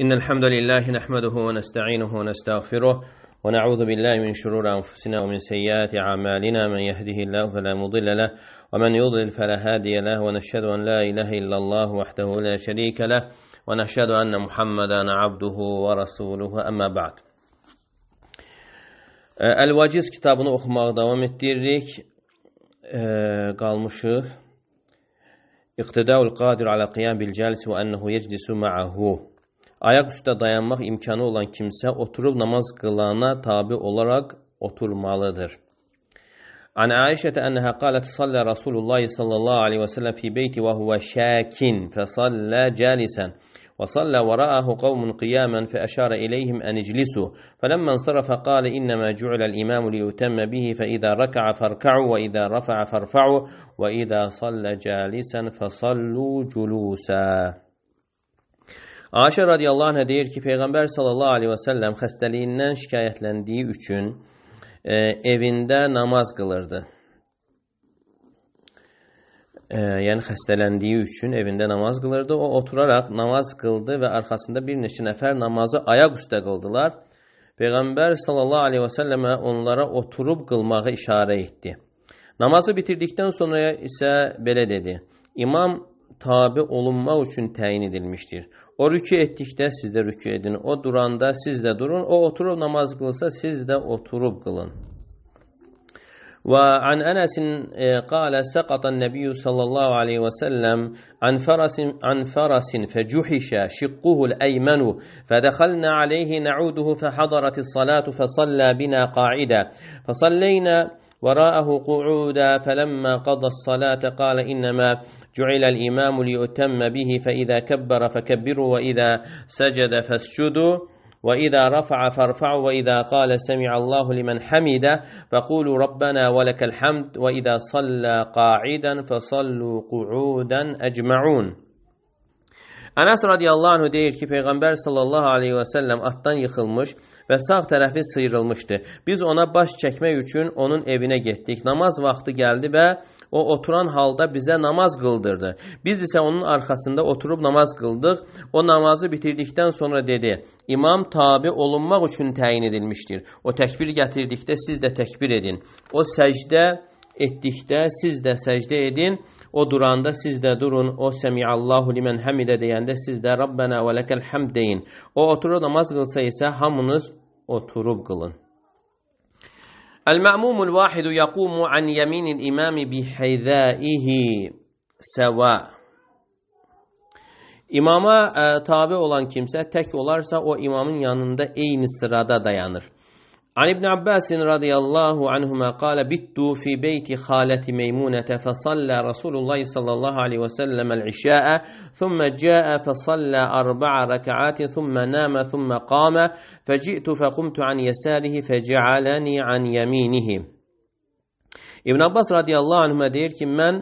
إن الحمد لله نحمده ونستعينه ونستغفره ونعوذ بالله من شرور أنفسنا ومن سيئات أعمالنا من يهده الله فلا مضل له ومن يضلل فلا هادي له ونشهد أن لا إله إلا الله وحده لا شريك له ونشهد أن محمدا عبده ورسوله أما بعد Əl-Vaciz kitabını oxumağa davam etdiririk. E, qalmışıq. İqtidaul qadir ala qiyam bil jalis və ma'ahu. Ayak üstə dayanmaq imkanı olan kimsə oturub namaz qılana tabi olaraq oturmalıdır. عن عائشة أنها قالت صلى رسول الله صلى الله عليه وسلم في بيتي وهو شاك فصلى جالسا وصلى وراءه قوم قياما فأشار إليهم أن اجلسوا فلما انصرف قال إنما جعل الإمام ليتم به فإذا ركع فاركعوا وإذا رفع فارفعوا وإذا صلى جالسا فصلوا جلوسا Ayşə radiyallahu anhə deyir ki, Peyğəmbər sallallahu aleyhi və səlləm xəstəliyindən şikayətləndiyi üçün e, evində namaz qılırdı. E, yəni xəstələndiyi üçün evində namaz qılırdı. O oturaraq namaz qıldı və arxasında bir neçə nəfər namazı ayaq üstə qıldılar. Peyğəmbər sallallahu aleyhi və səlləmə onlara oturub qılmağı işarə etdi. Namazı bitirdikdən sonra isə belə dedi: İmam tabi olunmaq üçün təyin edilmişdir. O rükü etdikdə siz də rükü edin. O duranda siz də durun. O oturub namaz qılsa siz də oturub qılın. وعن أنس قال سقط النبي صلى الله عليه وسلم عن فرس عن فرس فجحش شقه الأيمن فدخلنا عليه نعوده فحضرت الصلاة فصلى بنا قاعدة فصلينا وراءه قعودا فلما قضى الصلاة قال إنما جعل الإمام ليؤتم به فإذا كبر فكبروا وإذا سجد فاسجدوا وإذا رفع فارفعوا وإذا قال سمع الله لمن حمد فقولوا ربنا ولك الحمد وإذا صلى قاعدا فصلوا قعودا أجمعون Ənəs radiyallahu anh deyir ki, Peyğəmbər sallallahu aleyhi və səlləm atdan yıxılmış və sağ tərəfi sıyrılmışdı. Biz ona baş çəkmək üçün onun evinə getdik. Namaz vaxtı gəldi və o oturan halda bizə namaz qıldırdı. Biz isə onun arxasında oturub namaz qıldıq. O namazı bitirdikdən sonra dedi, imam tabi olunmaq üçün təyin edilmişdir. O təkbir gətirdikdə siz də təkbir edin. O səcdə etdikdə siz də səcdə edin. O duranda siz də durun. O Semiallahu limen hamidə deyəndə siz də Rabbana və ləkəl hamd deyin. O oturub namaz qılsa isə hamınız oturub qılın. Əl-məmumul vahidu yaqumu an yaminil imami bihayzaihi səva. İmama ə, e, tabi olan kimsə tək olarsa o imamın yanında eyni sırada dayanır. عن ابن عباس رضي الله عنهما قال بت في بيت خالة ميمونة فصلى رسول الله صلى الله عليه وسلم العشاء ثم جاء فصلى أربع ركعات ثم نام ثم قام فجئت فقمت عن يساره فجعلني عن يمينه İbn Abbas radiyallahu anhümə deyir ki, mən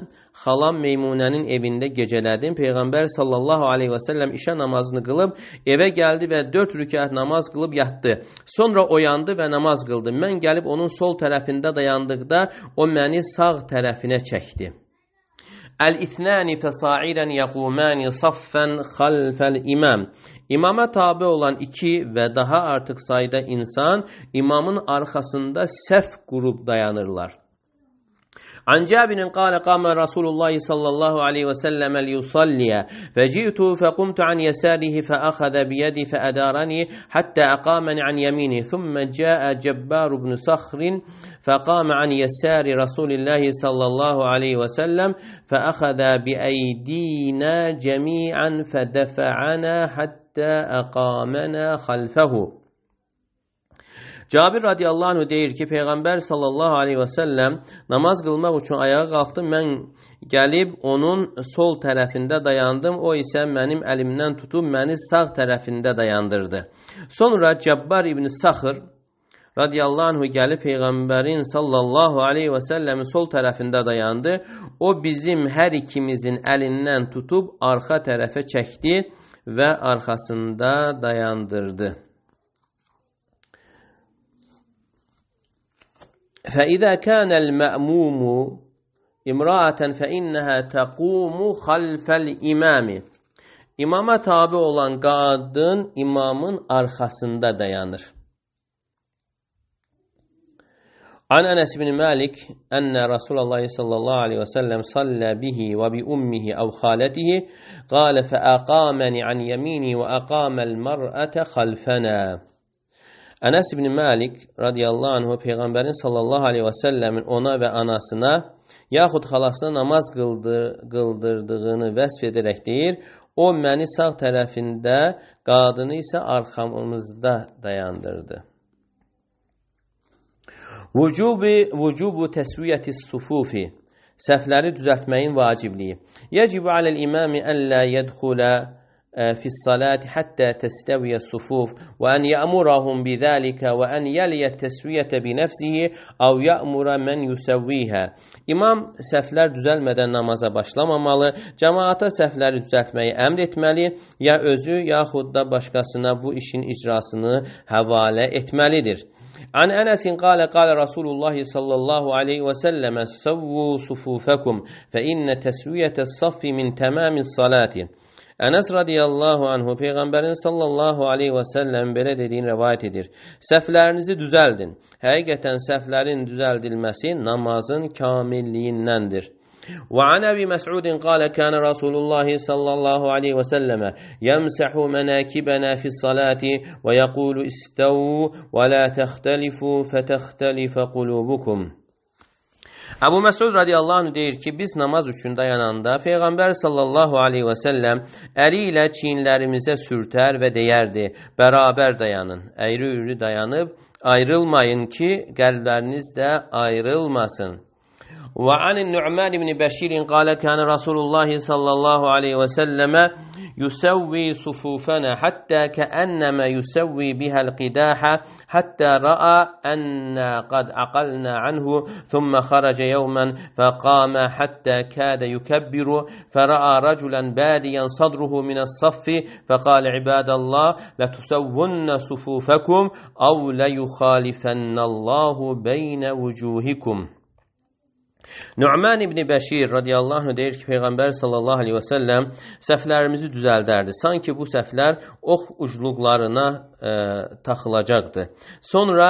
xalam Meymunənin evində gecələdim. Peyğəmbər sallallahu aleyhi və səlləm işə namazını qılıb, evə gəldi və dörd rükət namaz qılıb yatdı. Sonra oyandı və namaz qıldı. Mən gəlib onun sol tərəfində dayandıqda o məni sağ tərəfinə çəkdi. Əl-ithnəni fəsairən yəquməni saffən xalfəl imam. İmama tabi olan iki və daha artıq sayda insan imamın arxasında səhv qurub dayanırlar. عن جابر قال قام رسول الله صلى الله عليه وسلم ليصلي فجئت فقمت عن يساره فأخذ بيدي فأدارني حتى أقامني عن يمينه ثم جاء جبار بن صخر فقام عن يسار رسول الله صلى الله عليه وسلم فأخذ بأيدينا جميعا فدفعنا حتى أقامنا خلفه Cabir radiyallahu anh deyir ki, Peyğəmbər sallallahu aleyhi və səlləm namaz qılmaq üçün ayağa qalxdı, mən gəlib onun sol tərəfində dayandım, o isə mənim əlimdən tutub məni sağ tərəfində dayandırdı. Sonra Cabbar ibn Saxır radiyallahu anhu gəlib Peyğəmbərin sallallahu aleyhi və səlləmin sol tərəfində dayandı. O bizim hər ikimizin əlindən tutub arxa tərəfə çəkdi və arxasında dayandırdı. فإذا كان المأموم imraten fe inneha taqumu halfel imami. İmama tabi olan kadın imamın arkasında dayanır. An Enes bin Malik enne Resulullah sallallahu aleyhi ve sellem salla bihi ve bi ummihi ev haletihi قال فأقامني عن يميني وأقام المرأة خلفنا Ənəs ibn Məlik radiyallahu anhu Peyğəmbərin sallallahu aleyhi və səlləmin ona və anasına yaxud xalasına namaz qıldır, qıldırdığını vəsf edərək deyir, o məni sağ tərəfində, qadını isə arxamızda dayandırdı. Vücubi, vücubu təsviyyəti sufufi Səhvləri düzəltməyin vacibliyi. Yəcibu aləl imami əllə yədxulə في الصلاة حتى تستوي الصفوف وأن يأمرهم بذلك وأن يلي التسوية بنفسه أو يأمر من يسويها İmam səhvlər düzəlmədən namaza başlamamalı, cəmaata səhvləri düzəltməyi əmr etməli, ya özü, yaxud da başqasına bu işin icrasını həvalə etməlidir. عن أنس قال قال رسول الله صلى الله عليه وسلم سووا صفوفكم فإن تسوية الصف من تمام الصلاة Enes radıyallahu anhu Peygamberin sallallahu aleyhi ve sellem belə dediyin rivayet edir. Səhvlərinizi düzəldin. Həqiqətən səhvlərin düzəldilməsi namazın kamilliyindəndir. وعن ابي مسعود قال كان رسول الله صلى الله عليه وسلم يمسح مناكبنا في الصلاه ويقول استووا ولا تختلفوا فتختلف قلوبكم Əbu Məsud radiyallahu anh deyir ki, biz namaz üçün dayananda Peyğəmbər sallallahu aleyhi və səlləm əli ilə çiyinlərimizə sürtər və deyərdi, bərabər dayanın, əyri-üyrü dayanıb, ayrılmayın ki, qəlbləriniz də ayrılmasın. Və anin Nu'man ibn Bəşirin qalə kəni Rasulullah sallallahu aleyhi və səlləmə يسوي صفوفنا حتى كأنما يسوي بها القداح حتى رأى أن قد عقلنا عنه ثم خرج يوما فقام حتى كاد يكبر فرأى رجلا باديا صدره من الصف فقال عباد الله لتسون صفوفكم أو ليخالفن الله بين وجوهكم Nu'man ibn Bəşir radiyallahu anh deyir ki, Peyğəmbər sallallahu aleyhi və səlləm səhvlərimizi düzəldərdi. Sanki bu səhvlər ox ucluqlarına e, taxılacaqdı. Sonra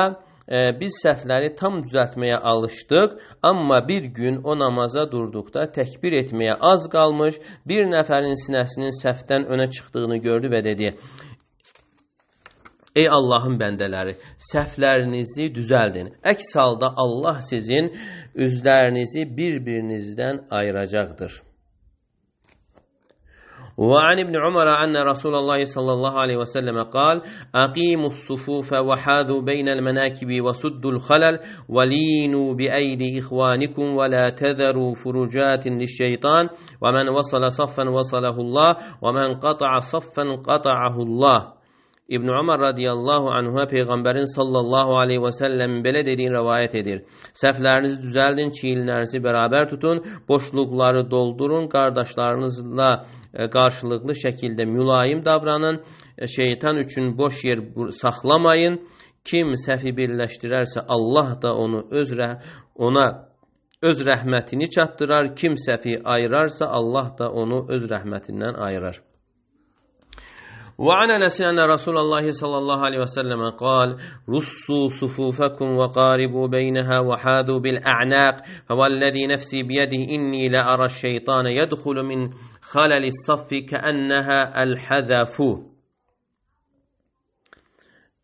e, biz səhvləri tam düzəltməyə alışdıq, amma bir gün o namaza durduqda təkbir etməyə az qalmış, bir nəfərin sinəsinin səhvdən önə çıxdığını gördü və dedi: Ey Allahın bəndələri, səhflərinizi düzəldin. Əks halda Allah sizin üzlərinizi bir-birinizdən ayıracaqdır. وعن ابن عمر أن رسول الله صلى الله عليه وسلم قال أقيموا الصفوف وحاذوا بين المناكب وسدوا الخلل ولينوا بأيدي إخوانكم ولا تذروا فرجات للشيطان ومن وصل صفا وصله الله ومن قطع صفا قطعه الله İbn Ömər radiyallahu anhuma peyğəmbərin sallallahu alayhi və səlləm belə dediyini rivayet edir. Səhvlərinizi düzəldin, çiyinlərinizi bərabər tutun, boşluqları doldurun, qardaşlarınızla e, qarşılıqlı şəkildə mülayim davranın. E, şeytan üçün boş yer saxlamayın. Kim səhvi birləşdirərsə Allah da onu öz rəh ona öz rəhmətini çatdırar. Kim səhvi ayırarsa Allah da onu öz rəhmətindən ayırar. وعن انس ان رسول الله صلى الله عليه وسلم قال رصوا صفوفكم وقاربوا بينها وحاذوا بالاعناق فوالذي نفسي بيده اني لارى الشيطان يدخل من خلل الصف كانها الحذف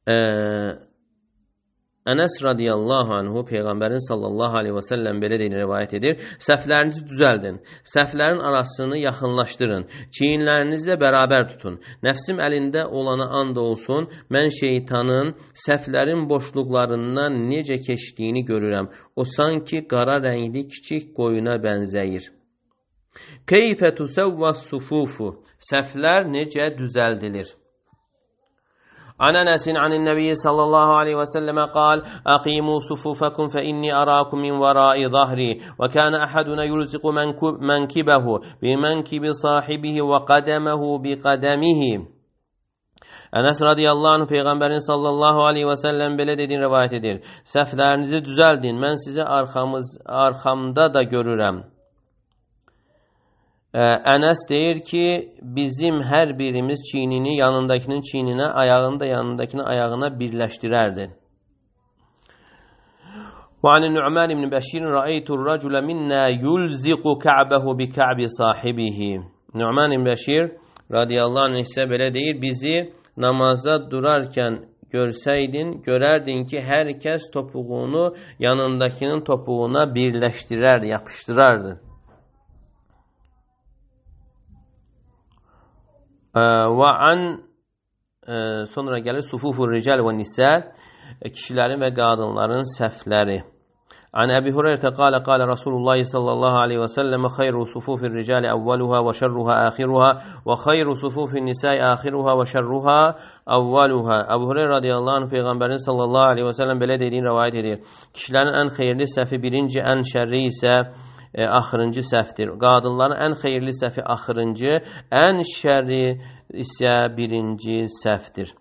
آه Ənəs radiyallahu anhu Peyğəmbərin sallallahu aleyhi və səlləm belə deyil, rivayət edir. Səhvlərinizi düzəldin, səhvlərin arasını yaxınlaşdırın, çiyinlərinizlə bərabər tutun. Nəfsim əlində olana and olsun, mən şeytanın səhvlərin boşluqlarından necə keçdiyini görürəm. O sanki qara rəngli kiçik qoyuna bənzəyir. Keyfə tusəvvəs sufufu, səhvlər necə düzəldilir? عن انس عن النبي صلى الله عليه وسلم قال اقيموا صفوفكم فاني اراكم من وراء ظهري وكان احدنا يلزق منكبه بمنكب صاحبه وقدمه بقدمه Enes radıyallahu anh Peygamberin sallallahu aleyhi ve sellem belə dediğini rivayet edir. Səhvlərinizi düzəldin, mən sizi arxamız, arxamda da görürəm. Ənəs deyir ki, bizim hər birimiz çiynini yanındakının çiyninə, ayağını da yanındakının ayağına birləşdirərdi. Və an Nu'man ibn Bəşir ra'aytu ar-racula minna yulziqu ka'bahu bi ka'bi sahibihi. Nu'man ibn Bəşir radiyallahu anh isə belə deyir, bizi namaza durarkən görsəydin, görərdin ki, hər kəs topuğunu yanındakının topuğuna birləşdirər, yapışdırardı. Və an e, sonra gəlir sufufur rical və nisə e, kişilərin və qadınların səhfləri. عن أبي هريرة قال قال رسول الله صلى الله عليه وسلم خير صفوف الرجال أولها وشرها آخرها وخير صفوف النساء آخرها وشرها أولها Abu Hureyre radıyallahu anh Peygamberin sallallahu aleyhi ve sellem belə dediğini rivayet edir. Kişilerin en hayırlı səhvi birinci, en şerri ise e, axırıncı səhvdir. Qadınların ən xeyirli səhvi axırıncı, ən şəri isə birinci səhvdir.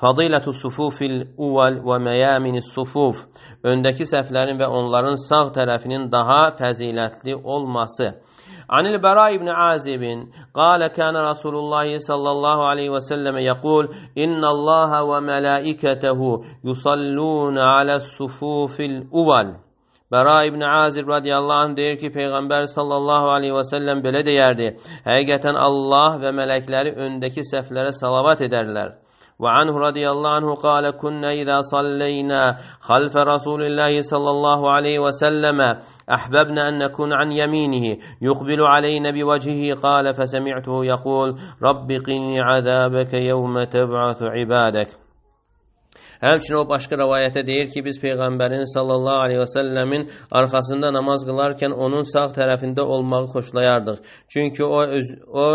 Fadilatu sufufil uval və məyaminis sufuf. Öndəki səhvlərin və onların sağ tərəfinin daha fəzilətli olması. عن البراء بن عازب قال كان رسول الله صلى الله عليه وسلم يقول إن الله وملائكته يصلون على الصفوف الأول Bera İbn Azir radiyallahu anh deyir ki Peyğəmbər sallallahu aleyhi ve sellem belə deyərdi. Həqiqətən Allah və mələkləri öndəki səhflərə salavat edərlər. وعنه رضي الله عنه قال كنا إذا صلينا خلف رسول الله صلى الله عليه وسلم أحببنا أن نكون عن يمينه يقبل علينا بوجهه قال فسمعته يقول رب قني عذابك يوم تبعث عبادك Həmçinin o başqa rəvayətə deyir ki, biz Peyğəmbərin sallallahu aleyhi və səlləmin arxasında namaz qılarkən onun sağ tərəfində olmağı xoşlayardıq. Çünki o, öz, o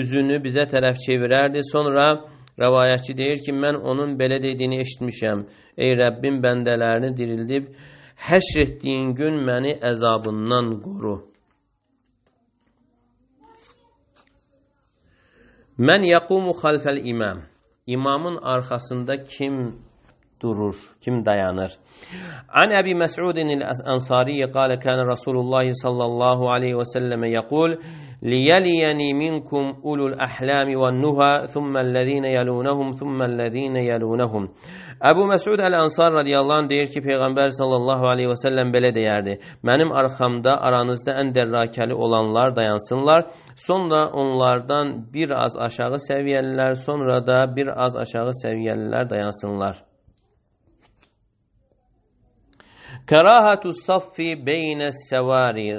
üzünü bizə tərəf çevirərdi. Sonra rəvayətçi deyir ki, mən onun belə dediyini eşitmişəm. Ey Rəbbim bəndələrini dirildib, həşr etdiyin gün məni əzabından qoru. Mən yaqumu xalfəl imam. İmamın arxasında kim durur, kim dayanır? An Ebi Mes'udin el-Ensariye kâle kâne Rasulullah sallallahu aleyhi ve sellem selleme yakul minkum ulul أُولُو الْأَحْلَامِ nuha thumma الَّذ۪ينَ يَلُونَهُمْ thumma الَّذ۪ينَ يَلُونَهُمْ Əbu Məsud Əl-Ənsar radiyallahu anh deyir ki, Peyğəmbər sallallahu aleyhi və səlləm belə deyərdi. Mənim arxamda aranızda ən dərrakəli olanlar dayansınlar, sonra onlardan bir az aşağı səviyyəlilər, sonra da bir az aşağı səviyyəlilər dayansınlar. Kərahətü saffi beynə səvari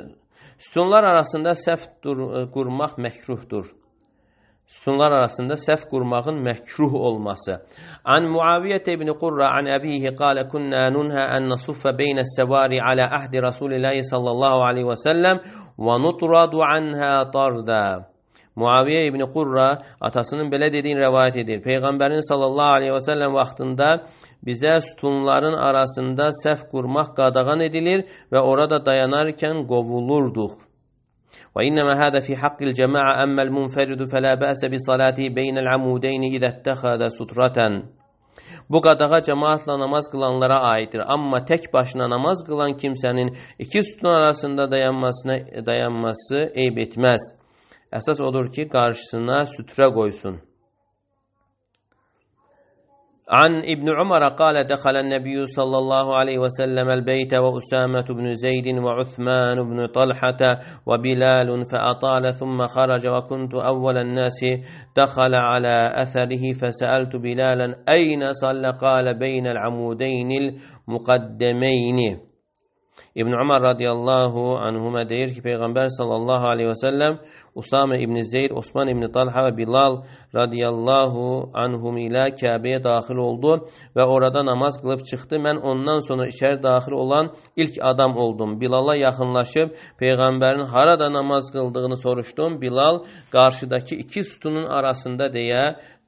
Sütunlar arasında səhv e, qurmaq məkruhdur sütunlar arasında səhv qurmağın məkruh olması. An Muaviyyət ibn Qurra an əbihi qalə künnə nunhə ən nasuffə beynə səvari alə əhdi Rasulillahi sallallahu aleyhi və səlləm və nutradu anhə tardə. Muaviyə ibn Qurra atasının belə dediyini rəvayət edir. Peyğəmbərin sallallahu aleyhi və səlləm vaxtında bizə sütunların arasında səhv qurmaq qadağan edilir və orada dayanarkən qovulurduq. وإنما هذا في حق الجماعة أما المنفرد فلا بأس بصلاته بين العمودين إذا اتخذ سترة Bu qadağa cəmaatla namaz qılanlara aiddir. Amma tək başına namaz qılan kimsənin iki sütun arasında dayanmasına dayanması eyb etməz. Əsas odur ki, qarşısına sütrə qoysun. عن ابن عمر قال دخل النبي صلى الله عليه وسلم البيت وأسامة بن زيد وعثمان بن طلحة وبلال فأطال ثم خرج وكنت أول الناس دخل على أثره فسألت بلالا أين صلى قال بين العمودين المقدمين ابن عمر رضي الله عنهما دير في صلى الله عليه وسلم Usame ibn Zeyd, Osman ibn Talha və Bilal radiyallahu anhum ilə Kəbəyə daxil oldu və orada namaz qılıb çıxdı. Mən ondan sonra içəri daxil olan ilk adam oldum. Bilala yaxınlaşıb Peyğəmbərin harada namaz qıldığını soruşdum. Bilal qarşıdakı iki sütunun arasında deyə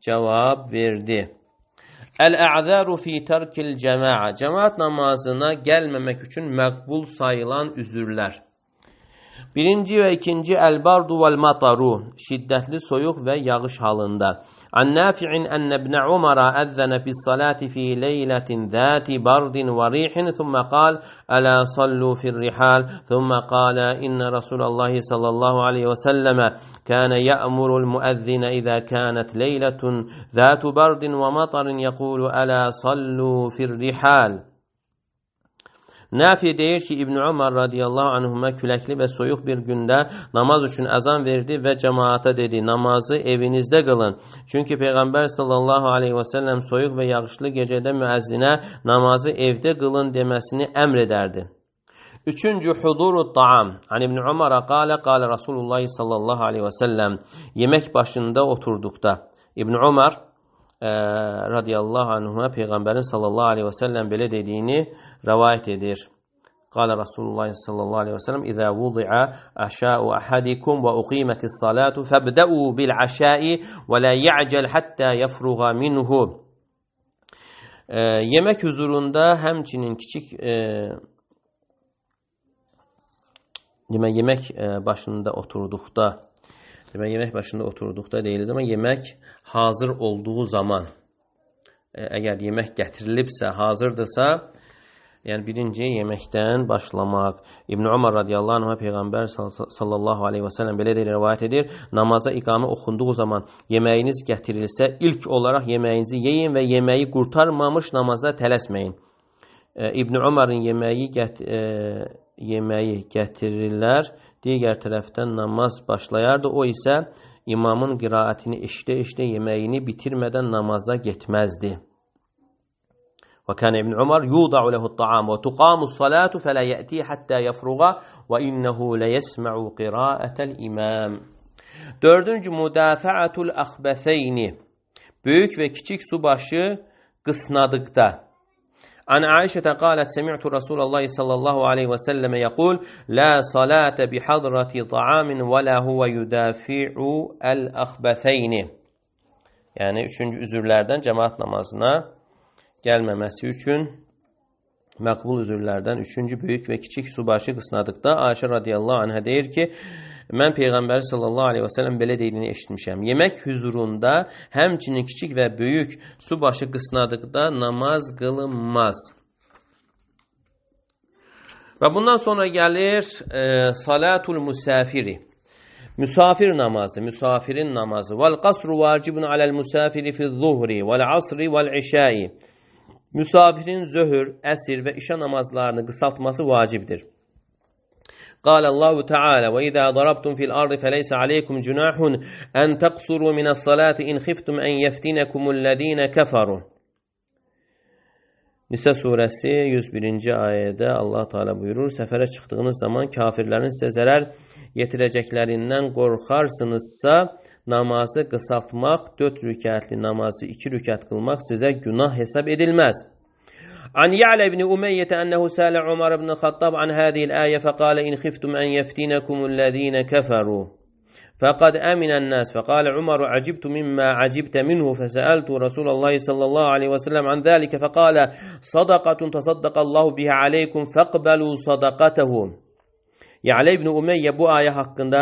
cavab verdi. Əl-əzəru fi tərkil cəmaə. Cəmaət namazına gəlməmək üçün məqbul sayılan üzürlər. Birinci və ikinci Əl-Bardu mataru şiddətli soyuq və yağış halında. An-Nafi'in ənə ibn Umara əzzənə bis salati fi leylətin zati bardin və rihin thumma qal ələ sallu fir-rihal thumma qala inna Rasulullah sallallahu aleyhi və sallamə kana ya'muru al-mu'əzzin idha kanat leylatun zatu bardin və matarin yaqulu ələ sallu fir-rihal Nafi deyir ki, İbn Ömər radiyallahu anhuma küləkli və soyuq bir gündə namaz üçün əzan verdi və cemaata dedi: "Namazı evinizdə qılın." Çünki Peyğəmbər sallallahu alayhi və sallam soyuq və yağışlı gecədə müəzzinə namazı evdə qılın deməsini əmr edərdi. Üçüncü huduru taam. An İbn Ömər qala qala Rasulullah sallallahu alayhi və sallam yemək başında oturduqda İbn Ömər radiyallahu anhuma Peyğəmbərin sallallahu alayhi və sallam belə dediyini rəvayət edir. Qala Rasulullah sallallahu aleyhi ve sellem: "İza wudi'a asha'u ahadikum ve uqimatis salatu fabda'u bil asha'i ve la ya'cel hatta yafrugha minhu." E, yemek huzurunda həmçinin kiçik e, demə yemək başında oturduqda demə yemək başında oturduqda deyilir amma yemək hazır olduğu zaman əgər yemək gətirilibsə, hazırdırsa, Yəni birinci yeməkdən başlamaq. İbn Ömər radiyallahu anhu peyğəmbər sallallahu alayhi və sallam belə də rivayet edir. Namaza iqamə oxunduğu zaman yeməyiniz gətirilsə, ilk olaraq yeməyinizi yeyin və yeməyi qurtarmamış namaza tələsməyin. E, İbn Ömərin yeməyi gət e, yeməyi gətirirlər. Digər tərəfdən namaz başlayardı. O isə imamın qiraətini eşidə-eşidə yeməyini bitirmədən namaza getməzdi. وكان ابن عمر يوضع له الطعام وتقام الصلاة فلا يأتي حتى يفرغ وإنه ليسمع قراءة الإمام Dördüncü müdafaatül ahbeseyni büyük ve küçük subaşı kısnadıkta. عن عائشة قالت سمعت رسول الله صلى الله عليه وسلم يقول لا صلاة بحضرة طعام ولا هو يدافع الأخبثين يعني üçüncü üzürlerden cemaat namazına gəlməməsi üçün məqbul üzvlərdən üçüncü böyük və kiçik subaşı qısnadıqda Ayşə radiyallahu anhə deyir ki, mən Peyğəmbəri sallallahu aleyhi və sələm belə deyilini eşitmişəm. Yemək hüzurunda həmçinin kiçik və böyük subaşı qısnadıqda namaz qılınmaz. Və bundan sonra gəlir e, salatul musafiri. Müsafir namazı, müsafirin namazı. Vel qasru vacibun alel musafiri fi zuhri vel asri vel işai müsafirin zöhr, əsr və işə namazlarını qısaltması vacibdir. قال الله تعالى وإذا ضربتم في الأرض فليس عليكم جناح أن تقصروا من الصلاة إن خفتم أن يفتنكم الذين كفروا Nisə surəsi 101-ci ayədə Allah Teala buyurur: Səfərə çıxdığınız zaman kafirlərin sizə zərər yetirəcəklərindən qorxarsınızsa, namazı qısaltmaq, 4 rükətli namazı 2 rükət qılmaq sizə günah hesab edilməz. عن يعلى بن أمية أنه سأل عمر بن الخطاب عن هذه الآية فقال إن خفتم أن يفتنكم الذين كفروا فقد أمن الناس فقال عمر عجبت مما عجبت منه فسألت رسول الله صلى الله عليه وسلم عن ذلك فقال صدقة تصدق الله بها عليكم فاقبلوا صدقتهم Yale İbni Umeyye bu ayə haqqında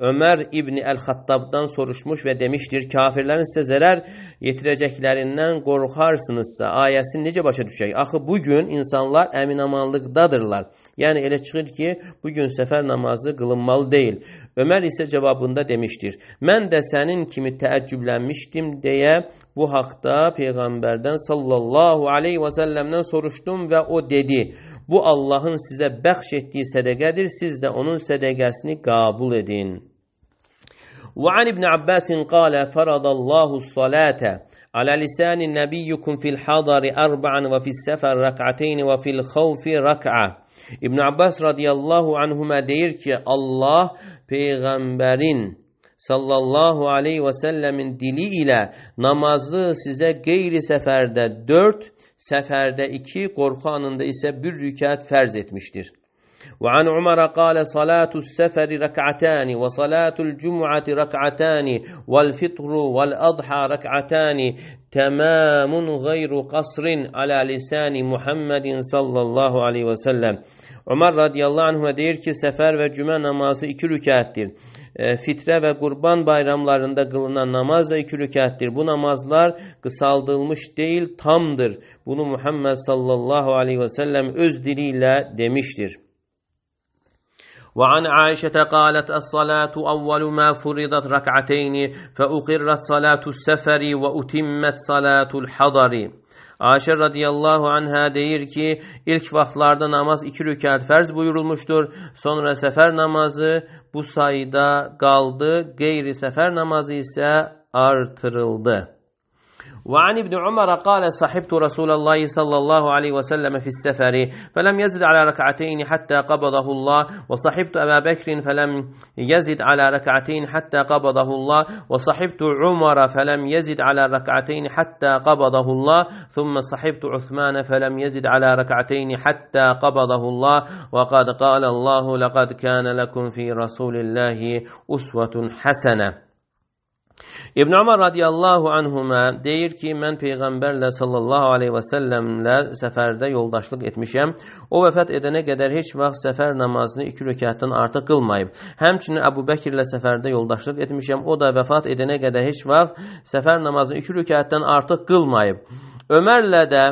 Ömər İbni Əl-Xattabdan soruşmuş və demişdir, kafirlərin sizə zərər yetirəcəklərindən qorxarsınızsa, ayəsini necə başa düşək? Axı, bugün insanlar əminamanlıqdadırlar. Yəni, elə çıxır ki, bugün səfər namazı qılınmalı deyil. Ömər isə cavabında demişdir, mən də sənin kimi təəccüblənmişdim deyə bu haqda Peyğəmbərdən sallallahu aleyhi və səlləmdən soruşdum və o dedi, Bu Allahın sizə bəxş etdiyi sədəqədir. Siz də onun sədəqəsini qəbul edin. Və an İbn Abbas qala faradallahu salata على لسان نبيكم في الحضر أربعا وفي السفر ركعتين وفي الخوف ركعة İbn Abbas radiyallahu anhuma deyir ki, Allah peyğəmbərin sallallahu aleyhi və səlləmin dili ilə namazı sizə qeyri səfərdə 4, səfərdə 2, qorxu anında isə bir rükət fərz etmişdir. وعن عمر قال صلاة السفر ركعتان وصلاة الجمعة ركعتان والفطر والأضحى ركعتان تمام غير قصر على لسان محمد صلى الله عليه وسلم Ömər radiyallahu anhə deyir ki, səfər və cümə namazı iki rükətdir. Ee, fitre ve kurban bayramlarında kılınan namaz da iki rükattir. Bu namazlar kısaldılmış değil tamdır. Bunu Muhammed sallallahu aleyhi ve sellem öz diliyle demiştir. وعن عائشة قالت الصلاة أول ما فرضت ركعتين فأقرت صلاة السفر وأتمت صلاة الحضر Ayşə radiyallahu anhə deyir ki, ilk vaxtlarda namaz iki rükət fərz buyurulmuşdur, sonra səfər namazı bu sayda qaldı, qeyri-səfər namazı isə artırıldı. وعن ابن عمر قال صحبت رسول الله صلى الله عليه وسلم في السفر فلم يزد على ركعتين حتى قبضه الله وصحبت أبا بكر فلم يزد على ركعتين حتى قبضه الله وصحبت عمر فلم يزد على ركعتين حتى قبضه الله ثم صحبت عثمان فلم يزد على ركعتين حتى قبضه الله وقد قال الله لقد كان لكم في رسول الله أسوة حسنة İbn Ömər radiyallahu anhuma deyir ki, mən peyğəmbərlə sallallahu alayhi və səlləmlə səfərdə yoldaşlıq etmişəm. O vəfat edənə qədər heç vaxt səfər namazını 2 rükətdən artıq qılmayıb. Həmçinin Əbu Bəkirlə səfərdə yoldaşlıq etmişəm. O da vəfat edənə qədər heç vaxt səfər namazını 2 rükətdən artıq qılmayıb. Ömərlə də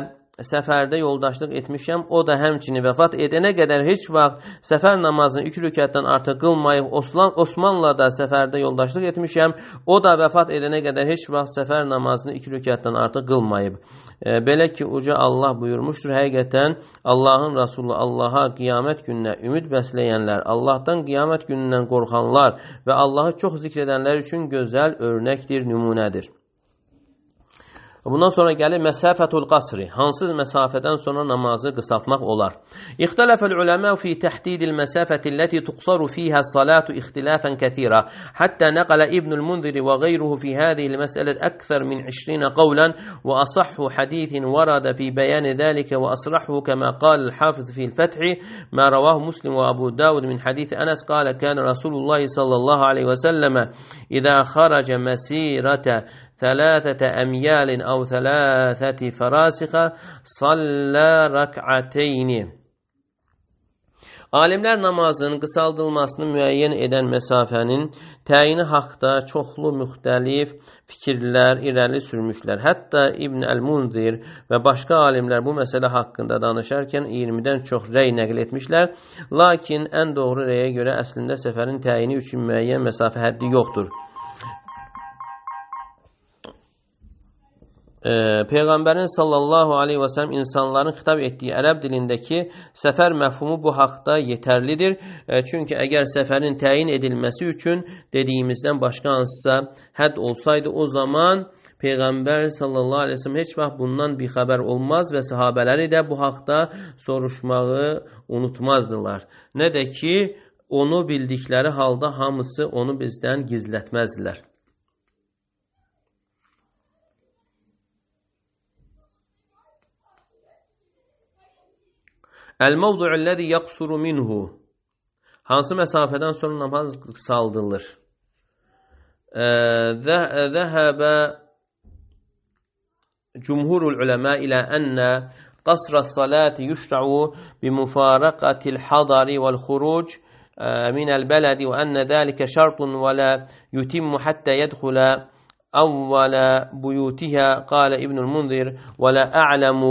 səfərdə yoldaşlıq etmişəm. O da həmçinin vəfat edənə qədər heç vaxt səfər namazını 2 rükətdən artıq qılmayıb. Osman Osmanla da səfərdə yoldaşlıq etmişəm. O da vəfat edənə qədər heç vaxt səfər namazını 2 rükətdən artıq qılmayıb. E, belə ki, uca Allah buyurmuşdur. Həqiqətən Allahın Rasulu Allaha qiyamət gününə ümid bəsləyənlər, Allahdan qiyamət günündən qorxanlar və Allahı çox zikr edənlər üçün gözəl örnəkdir, nümunədir. Bundan sonra gəlir məsafətul qasri. Hansı məsafədən sonra namazı qısaltmaq olar? İxtilafül uləmə fi təhdidil məsafəti lati tuqsaru fiha salatu ixtilafən kəthira. Hətta naqala İbnül Munziri və qeyruhu fi hədiyil məsələd əkthər min 20 qawlan və asahhu hədithin varadə fi bəyəni dəlikə və asrahhu kəmə qal hafz fil fəthi ma rəvahu Muslim və Abu Davud min hədith anas qala kən Rasulullah sallallahu alayhi və sallam idha kharaja masirata ثلاثة أميال أو ثلاثة فراسخ صلى ركعتين Alimlər namazın qısaldılmasını müəyyən edən məsafənin təyini haqda çoxlu müxtəlif fikirlər irəli sürmüşlər. Hətta İbn Əl-Munzir və başqa alimlər bu məsələ haqqında danışarkən 20-dən çox rəy nəql etmişlər. Lakin ən doğru rəyə görə əslində səfərin təyini üçün müəyyən məsafə həddi yoxdur. e, Peyğəmbərin sallallahu aleyhi və sələm insanların xitab etdiyi ərəb dilindəki səfər məfhumu bu haqda yetərlidir. E, çünki əgər səfərin təyin edilməsi üçün dediyimizdən başqa hansısa hədd olsaydı o zaman Peyğəmbər sallallahu aleyhi və sələm heç vaxt bundan bixəbər olmaz və sahabələri də bu haqda soruşmağı unutmazdılar. Nə də ki, onu bildikləri halda hamısı onu bizdən gizlətməzdilər. Əl-məvdu lezi yaqsuru minhu. Hansı məsafədən sonra namaz qısaldılır? Zəhəbə cumhurul üləmə ilə enne qasrə salati yüşrəu bi mufarakatil hadari vəl-xuruc minəl bələdi və ve dəlikə şartun vələ la yutimmu hatta yedhula أول بيوتها قال ابن المنذر ولا أعلم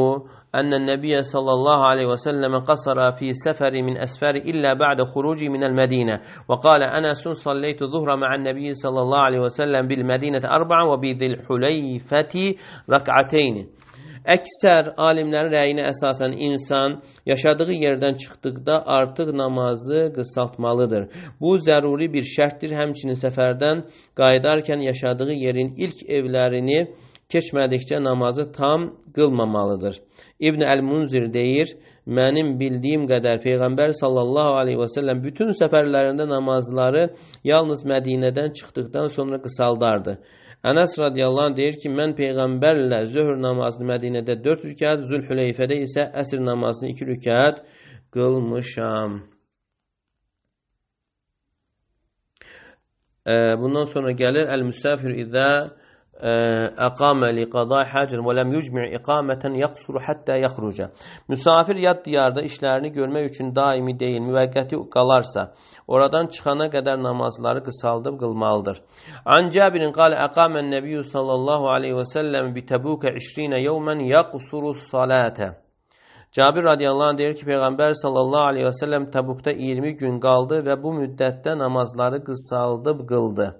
أن النبي صلى الله عليه وسلم قصر في سفر من أسفار إلا بعد خروجه من المدينة وقال أنس صليت ظهر مع النبي صلى الله عليه وسلم بالمدينة أربعة وبذي الحليفة ركعتين Əksər alimlərin rəyinə əsasən insan yaşadığı yerdən çıxdıqda artıq namazı qısaltmalıdır. Bu zəruri bir şərtdir. Həmçinin səfərdən qayıdarkən yaşadığı yerin ilk evlərini keçmədikcə namazı tam qılmamalıdır. İbn Əl-Munzir deyir, mənim bildiyim qədər Peyğəmbər sallallahu aleyhi və səlləm bütün səfərlərində namazları yalnız Mədinədən çıxdıqdan sonra qısaldardı. Ənəs radiyallahu anh deyir ki, mən Peyğəmbərlə zöhr namazını Mədinədə 4 rükət, Zülhüleyfədə isə əsr namazını 2 rükət qılmışam. Bundan sonra gəlir Əl-Müsafir idə əqamə liqada həcr və ləm yucmi iqamətən yaqsuru həttə yaxruca. Müsafir yad diyarda işlərini görmək üçün daimi deyil, müvəqqəti qalarsa, oradan çıxana qədər namazları qısaldıb qılmalıdır. An Cabirin qalə əqamən nəbiyyü sallallahu aleyhi və səlləm bi təbukə 20 yevmən yaqsuru salətə. Cabir radiyallahu anh deyir ki, Peyğəmbər sallallahu aleyhi və səlləm Təbukda 20 gün qaldı və bu müddətdə namazları qısaldıb qıldı.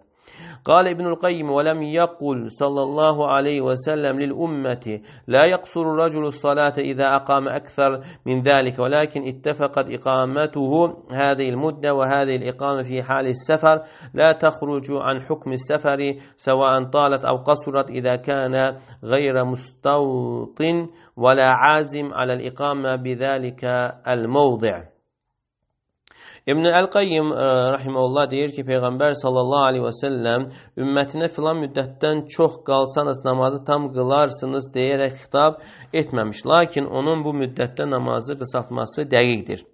قال ابن القيم ولم يقل صلى الله عليه وسلم للأمة لا يقصر الرجل الصلاة إذا أقام أكثر من ذلك ولكن اتفقت إقامته هذه المدة وهذه الإقامة في حال السفر لا تخرج عن حكم السفر سواء طالت أو قصرت إذا كان غير مستوطن ولا عازم على الإقامة بذلك الموضع İbn Əl-Qayyim e, rahimehullah deyir ki, peyğəmbər sallallahu alayhi və səlləm ümmətinə filan müddətdən çox qalsanız namazı tam qılarsınız deyərək xitab etməmiş, lakin onun bu müddətdə namazı qısaltması dəqiqdir.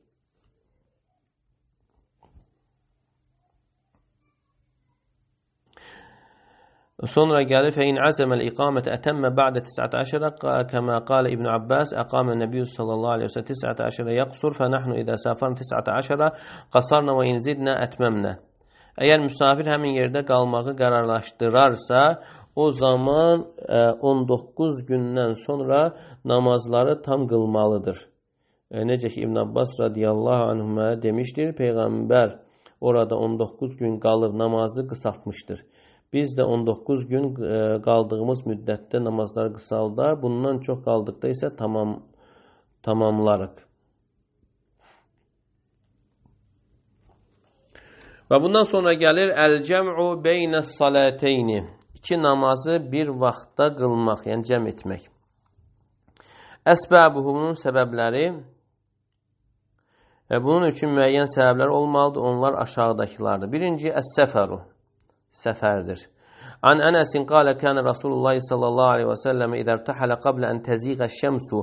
Sonra gəlir fəin azəməl iqamət ətəmmə ba'də 19 kəmə qalə İbn Abbas əqamə nəbiyyü sallallahu aleyhi və səlləm 19 yəqsur fənəhnu idə səfən 19 qasarna və inzidnə ətməmnə. Əgər müsafir həmin yerdə qalmağı qərarlaşdırarsa, o zaman 19 e, gündən sonra namazları tam qılmalıdır. E, necə ki İbn Abbas radiyallahu anhuma demişdir, peyğəmbər orada 19 gün qalıb namazı qısaltmışdır. Biz də 19 gün e, qaldığımız müddətdə namazlar qısaldar, bundan çox qaldıqda isə tamam tamamlarıq. Və bundan sonra gəlir əl-cəm'u beynəs salateyni. İki namazı bir vaxtda qılmaq, yəni cəm etmək. Əsbəbuhumun səbəbləri və e, bunun üçün müəyyən səbəblər olmalıdır. Onlar aşağıdakılardır. Birinci, əs-səfəru səfərdir. An Ənəsin qalə kənə Rasulullah sallallahu aleyhi və səlləmə idə irtəhələ qablə ən təziqə şəmsu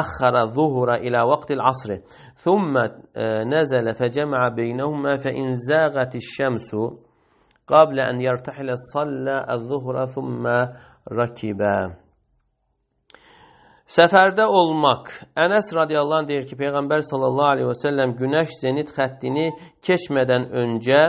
əxərə zuhura ilə vaqtil asri thumma eh, nəzələ fəcəmə beynəhumə fəinzəqəti şəmsu qablə ən yərtəhələ sallə əz-zuhura thumma rakibə Səfərdə olmaq. Ənəs radiyallahu anh deyir ki, Peyğəmbər sallallahu aleyhi və səlləm günəş zenit xəttini keçmədən öncə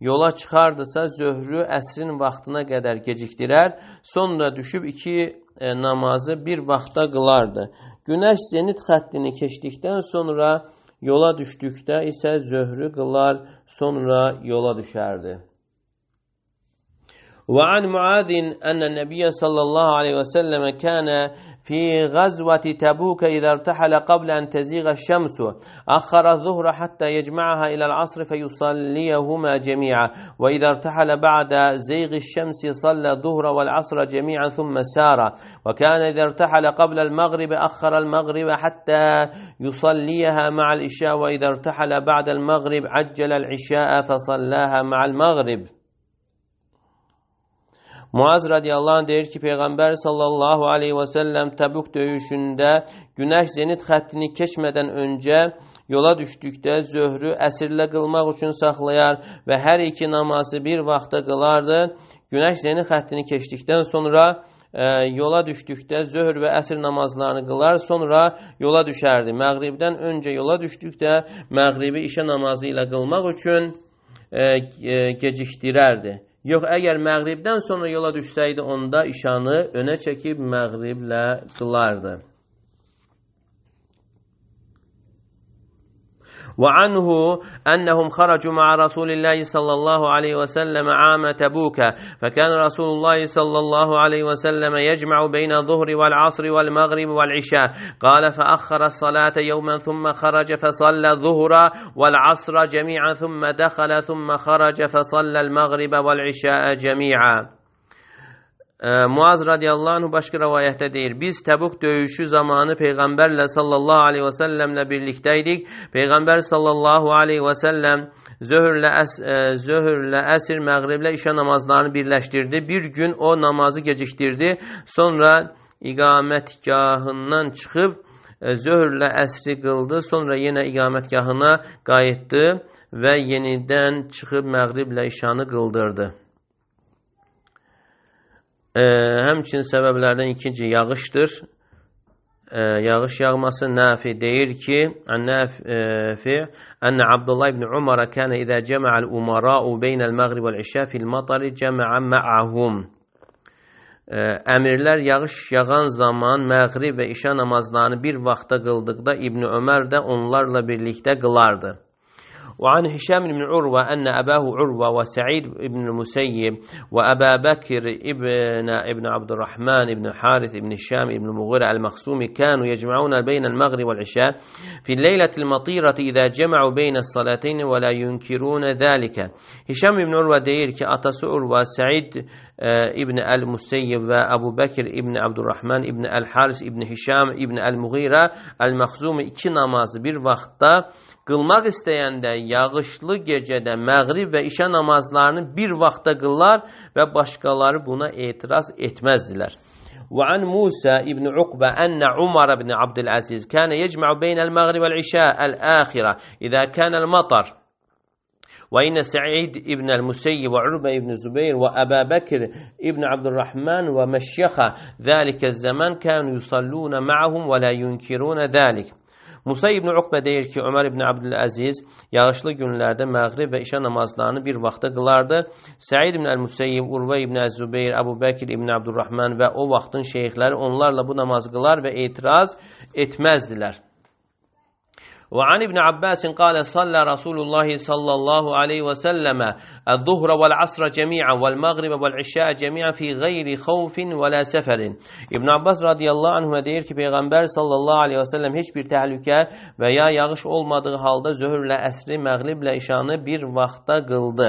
yola çıxardısa zöhrü əsrin vaxtına qədər gecikdirər, sonra düşüb iki e, namazı bir vaxta qılardı. Günəş zenit xəttini keçdikdən sonra yola düşdükdə isə zöhrü qılar, sonra yola düşərdi. وعن معاذ أن النبي صلى الله عليه وسلم كان في غزوة تبوك إذا ارتحل قبل أن تزيغ الشمس أخر الظهر حتى يجمعها إلى العصر فيصليهما جميعا وإذا ارتحل بعد زيغ الشمس صلى الظهر والعصر جميعا ثم سار وكان إذا ارتحل قبل المغرب أخر المغرب حتى يصليها مع العشاء وإذا ارتحل بعد المغرب عجل العشاء فصلاها مع المغرب Muaz radiyallahu anh deyir ki, Peyğəmbər sallallahu aleyhi və səlləm Təbuk döyüşündə günəş zenit xəttini keçmədən öncə yola düşdükdə zöhrü əsirlə qılmaq üçün saxlayar və hər iki namazı bir vaxtda qılardı. Günəş zenit xəttini keçdikdən sonra Ə, e, yola düşdükdə zöhr və əsr namazlarını qılar, sonra yola düşərdi. Məğribdən öncə yola düşdükdə məğribi işə namazı ilə qılmaq üçün ə, e, ə, e, gecikdirərdi. Yox, əgər məğribdən sonra yola düşsəydi, onda işanı önə çəkib məğriblə qılardı. وعنه أنهم خرجوا مع رسول الله صلى الله عليه وسلم عام تبوك فكان رسول الله صلى الله عليه وسلم يجمع بين الظهر والعصر والمغرب والعشاء قال فأخر الصلاة يوما ثم خرج فصلى الظهر والعصر جميعا ثم دخل ثم خرج فصلى المغرب والعشاء جميعا Muaz radiyallahu anh başqa rəvayətdə deyir, biz Təbuk döyüşü zamanı Peyğəmbərlə sallallahu aleyhi və səlləmlə birlikdəydik. Peyğəmbər sallallahu aleyhi və səlləm zöhürlə, əs zöhürlə əsir, məğriblə işə namazlarını birləşdirdi. Bir gün o namazı gecikdirdi, sonra iqamətgahından çıxıb zöhürlə əsri qıldı, sonra yenə iqamətgahına qayıtdı və yenidən çıxıb məğriblə işanı qıldırdı. E, həmçinin səbəblərdən ikinci yağışdır. E, yağış yağması Nafi deyir ki, Nafi, "Ən e, Abdullah ibn Umar kana izə cəma'a al-umara'u beyn al-maghrib vel-işa fi'l-matar cəma'a ma'ahum." Əmirlər yağış yağan zaman məğrib və işa namazlarını bir vaxtda qıldıqda İbn Ömər də onlarla birlikdə qılardı. وعن هشام بن عروة أن أباه عروة وسعيد بن المسيب وأبا بكر ابن ابن عبد الرحمن بن حارث بن هشام بن المغيرة المخصومي كانوا يجمعون بين المغرب والعشاء في الليلة المطيرة إذا جمعوا بين الصلاتين ولا ينكرون ذلك هشام بن عروة دير كأتس عروة سعيد آه، ابن المسيب وأبو بكر ابن عبد الرحمن ابن الحارس ابن هشام ابن المغيرة المخزومي iki namazı bir vaxtda Qılmaq istəyəndə yağışlı gecədə məğrib və işə namazlarını bir vaxtda qıllar və başqaları buna etiraz etməzdilər. وعن موسى ابن عقبة أن عمر بن عبد العزيز كان يجمع بين المغرب والعشاء الآخرة إذا كان المطر وإن سعيد ابن المسيب وعربة ابن الزبير وأبا بكر ابن عبد الرحمن ومشيخة ذلك الزمان كانوا يصلون معهم ولا ينكرون ذلك Musa ibn Uqbə deyir ki, Ömər ibn Əbdüləziz yağışlı günlərdə məğrib və işə namazlarını bir vaxtda qılardı. Səid ibn Əl-Müseyyib, Urvə ibn Əz-Zübeyir, Əbu Bəkir ibn Əbdurrahman və o vaxtın şeyxləri onlarla bu namaz qılar və etiraz etməzdilər. وعن ابن عباس قال صلى رسول الله صلى الله عليه وسلم الظهر والعصر جميعا والمغرب والعشاء جميعا في غير خوف ولا səfərin. İbn Abbas radiyallahu anhə deyir ki, Peyğəmbər sallallahu aleyhi və səlləm heç bir təhlükə və ya yağış olmadığı halda zöhrlə, əsri, məğriblə, işanı bir vaxtda qıldı.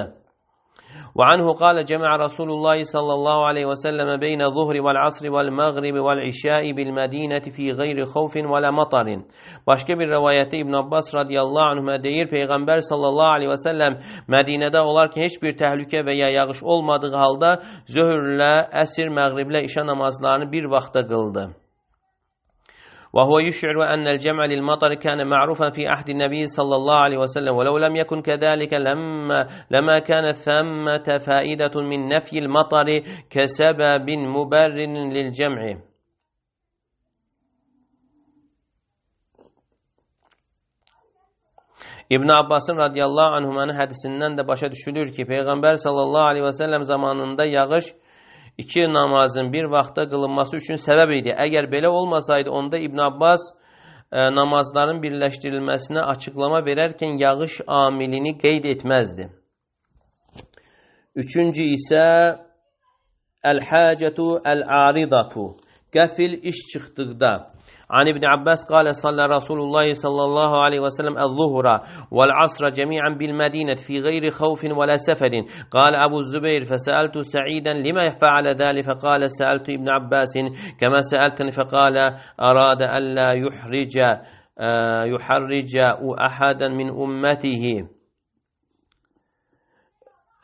وعنه قال جمع رسول الله صلى الله عليه وسلم بين الظهر والعصر والمغرب والعشاء بالمدينة في غير خوف ولا مطر Başka bir rivayette İbn Abbas radıyallahu anhuma deyir Peygamber sallallahu aleyhi ve sellem Medine'de olarkən heç bir təhlükə və ya yağış olmadığı halda zöhrlə, əsr, məğriblə işə namazlarını bir vaxtda qıldı. وهو يشعر أن الجمع للمطر كان معروفا في عهد النبي صلى الله عليه وسلم ولو لم يكن كذلك لما, لما كان ثمة فائدة من نفي المطر كسبب مبرر للجمع İbn Abbas'ın radiyallahu anhuma'nın hədisindən də başa düşülür ki Peyğəmbər sallallahu aleyhi ve sellem zamanında yağış iki namazın bir vaxtda qılınması üçün səbəb idi. Əgər belə olmasaydı, onda İbn Abbas ə, e, namazların birləşdirilməsinə açıqlama verərkən yağış amilini qeyd etməzdi. Üçüncü isə Əl-Həcətu Əl-Aridatu Qəfil iş çıxdıqda عن ابن عباس قال صلى رسول الله صلى الله عليه وسلم الظهر والعصر جميعا بالمدينة في غير خوف ولا سفر قال أبو الزبير فسألت سعيدا لما فعل ذلك فقال سألت ابن عباس كما سألتني فقال أراد ألا يحرج آه، يحرج أحدا من أمته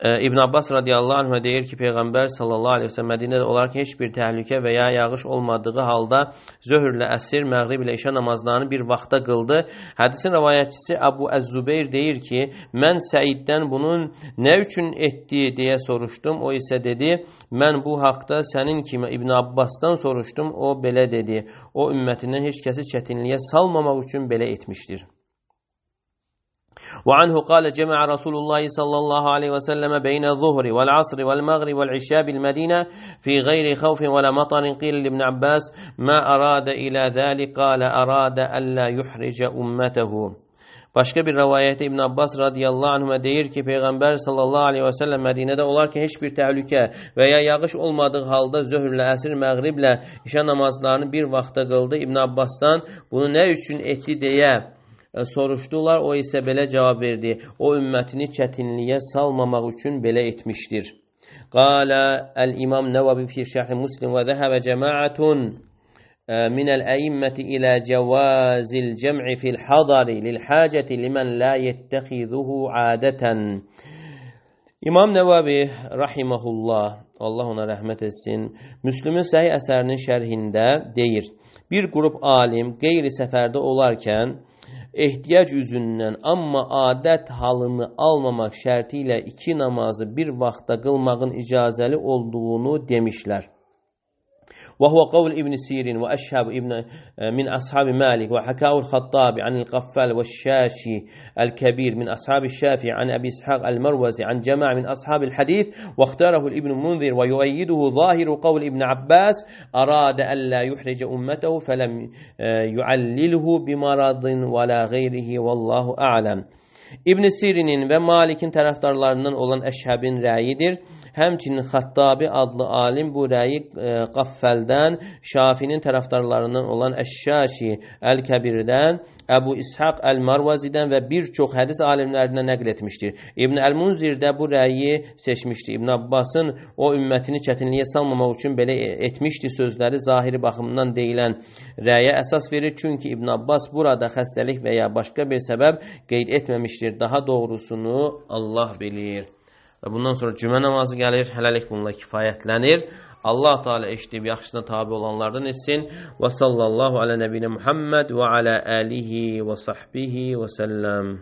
İbn Abbas radiyallahu anh deyir ki, Peyğəmbər sallallahu aleyhi ve sellem Mədinədə olaraq heç bir təhlükə və ya yağış olmadığı halda zöhrlə əsir, məğrib ilə işə namazlarını bir vaxta qıldı. Hədisin rəvayətçisi Abu Əz-Zübeyr deyir ki, mən Səiddən bunun nə üçün etdi deyə soruşdum. O isə dedi, mən bu haqda sənin kimi İbn Abbasdan soruşdum. O belə dedi, o ümmətindən heç kəsi çətinliyə salmamaq üçün belə etmişdir. وعنه قال جمع رسول الله صلى الله عليه وسلم بين الظهر والعصر والمغرب والعشاء بالمدينة في غير خوف ولا مطر قيل لابن عباس ما أراد إلى ذلك قال أراد ألا يحرج أمته Başka bir rivayette İbn Abbas radıyallahu anhuma deyir ki Peygamber sallallahu aleyhi ve sellem Medine'de olarkən heç bir təhlükə və ya yağış olmadığı halda zöhrlə, əsr, məğriblə işə namazlarını bir vaxtda qıldı. İbn Abbasdan bunu nə üçün etdi deyə E, soruşdular, o isə belə cavab verdi. O ümmətini çətinliyə salmamaq üçün belə etmişdir. Qala el-İmam Nəvavi fi Şərh Müslim və zəhəbə cəmaətun من الأئمة إلى جواز الجمع في الحضر للحاجة لمن لا يتخذه عادة İmam Nəvavi rahimehullah, Allah ona rəhmət etsin, Müslümin səhih əsərinin şərhində deyir: Bir qrup alim qeyri səfərdə olarkən ehtiyac üzündən, amma adət halını almamaq şərti ilə iki namazı bir vaxtda qılmağın icazəli olduğunu demişlər. وهو قول ابن سيرين وأشهب ابن آه، من أصحاب مالك وحكاه الخطاب عن القفال والشاشي الكبير من أصحاب الشافعي عن أبي إسحاق المروزي عن جماعة من أصحاب الحديث واختاره الابن منذر ويؤيده ظاهر قول ابن عباس أراد ألا يحرج أمته فلم آه، يعلله بمرض ولا غيره والله أعلم. İbn Sirin'in ve Malik'in taraftarlarından olan Eşhab'in rayidir. Həmçinin Xattabi adlı alim bu rəyi e, Qaffəldən, Şafinin tərəfdarlarından olan Əşşaşi Əl-Kəbirdən, Əbu İshaq Əl-Marvazidən və bir çox hədis alimlərindən nəql etmişdir. İbn Əl-Munzir də bu rəyi seçmişdi. İbn Abbasın o ümmətini çətinliyə salmamaq üçün belə e, etmişdi sözləri zahiri baxımdan deyilən rəyə əsas verir. Çünki İbn Abbas burada xəstəlik və ya başqa bir səbəb qeyd etməmişdir. Daha doğrusunu Allah bilir. Və bundan sonra cümə namazı gəlir, hələlik bununla kifayətlənir. Allah Teala eşidib yaxşısına tabi olanlardan etsin. Və sallallahu alə nəbinə Muhammed və alə alihi və sahbihi və səlləm.